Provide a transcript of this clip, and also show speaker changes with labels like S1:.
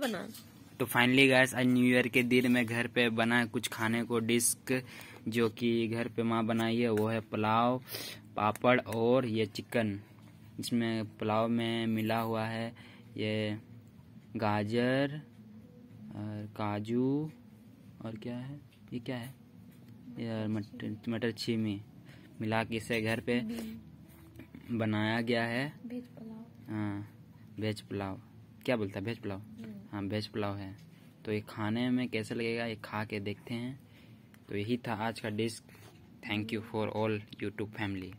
S1: बना
S2: तो finally guys आज न्यू ईयर के दिन में घर पे बना कुछ खाने को डिस्क जो कि घर पे माँ बनाई है वो है पुलाव पापड़ और ये चिकन इसमें पुलाव में मिला हुआ है ये गाजर और काजू और क्या है ये क्या है ये मटर मटर छीमी मिला के इसे घर पे बनाया गया है हाँ वेज पुलाव क्या बोलता है वेज पुलाव हाँ वेज पुलाव है तो ये खाने में कैसे लगेगा ये खा के देखते हैं तो यही था आज का dish thank you for all YouTube family